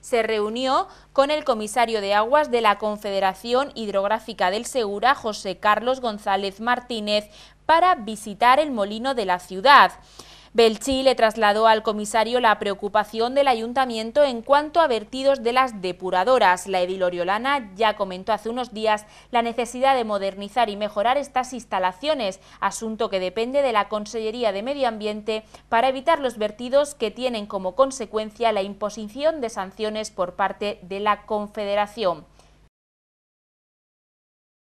se reunió con el comisario de aguas de la Confederación Hidrográfica del Segura, José Carlos González Martínez, para visitar el molino de la ciudad. Belchí le trasladó al comisario la preocupación del ayuntamiento en cuanto a vertidos de las depuradoras. La edil Oriolana ya comentó hace unos días la necesidad de modernizar y mejorar estas instalaciones, asunto que depende de la Consellería de Medio Ambiente para evitar los vertidos que tienen como consecuencia la imposición de sanciones por parte de la Confederación.